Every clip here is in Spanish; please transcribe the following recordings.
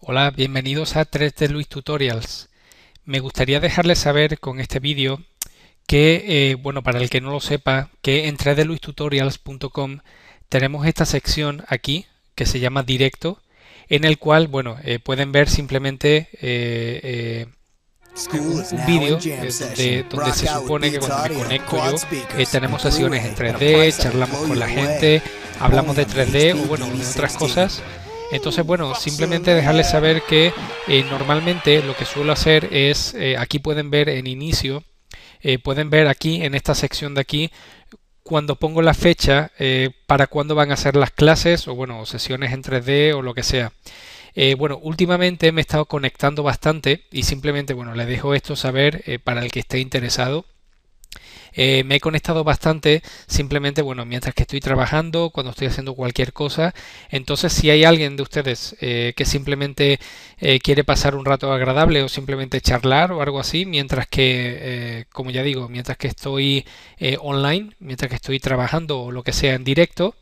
Hola, bienvenidos a 3D Luis Tutorials. Me gustaría dejarles saber con este vídeo que, eh, bueno, para el que no lo sepa, que en 3dluistutorials.com tenemos esta sección aquí que se llama directo, en el cual, bueno, eh, pueden ver simplemente eh, un vídeo donde, se supone que cuando me conecto yo tenemos sesiones en 3D, charlamos con la gente, hablamos de 3D o, bueno, otras cosas. Entonces, bueno, simplemente dejarles saber que eh, normalmente lo que suelo hacer es, eh, aquí pueden ver en inicio, eh, pueden ver aquí en esta sección de aquí, cuando pongo la fecha para cuándo van a ser las clases o bueno, sesiones en 3D o lo que sea. bueno, últimamente me he estado conectando bastante y simplemente, bueno, les dejo esto saber para el que esté interesado. Eh, me he conectado bastante, simplemente, bueno, mientras que estoy trabajando, cuando estoy haciendo cualquier cosa. Entonces, si hay alguien de ustedes eh, que simplemente eh, quiere pasar un rato agradable o simplemente charlar o algo así, mientras que, como ya digo, mientras que estoy online, mientras que estoy trabajando o lo que sea en directo,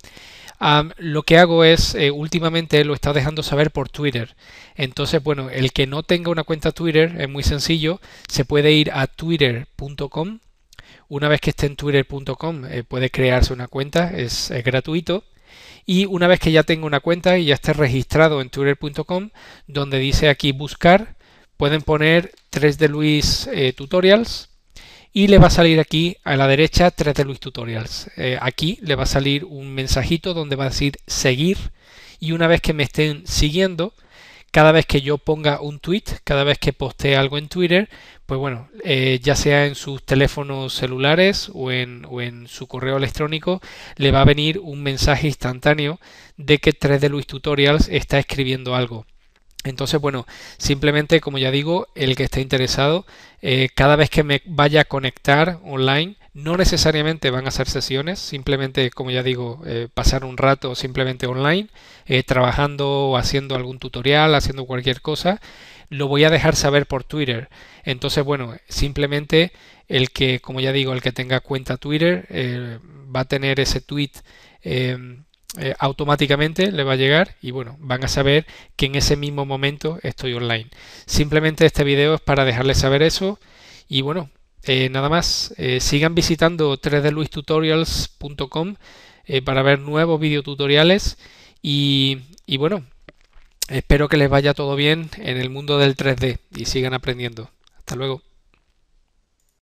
lo que hago es, últimamente lo está dejando saber por Twitter. Entonces, bueno, el que no tenga una cuenta Twitter es muy sencillo, se puede ir a twitter.com una vez que esté en twitter.com eh, puede crearse una cuenta, es, gratuito. Y una vez que ya tengo una cuenta y ya esté registrado en twitter.com, donde dice aquí buscar, pueden poner 3 de Luis eh, Tutorials y le va a salir aquí a la derecha 3 de Luis Tutorials. Eh, aquí le va a salir un mensajito donde va a decir seguir y una vez que me estén siguiendo, cada vez que yo ponga un tweet, cada vez que postee algo en Twitter, pues bueno, eh, ya sea en sus teléfonos celulares o en, su correo electrónico, le va a venir un mensaje instantáneo de que 3D Luis Tutorials está escribiendo algo. Entonces, bueno, simplemente, como ya digo, el que esté interesado, eh, cada vez que me vaya a conectar online, no necesariamente van a ser sesiones, simplemente, como ya digo, eh, pasar un rato simplemente online, eh, trabajando o haciendo algún tutorial, haciendo cualquier cosa. Lo voy a dejar saber por Twitter. Entonces, bueno, simplemente el que, como ya digo, el que tenga cuenta Twitter eh, va a tener ese tweet. Em, automáticamente le va a llegar y bueno, van a saber que en ese mismo momento estoy online. Simplemente este video es para dejarles saber eso y bueno, eh, nada más, eh, sigan visitando 3dluistutorials.com eh, para ver nuevos videotutoriales y bueno, espero que les vaya todo bien en el mundo del 3D y sigan aprendiendo. Hasta luego.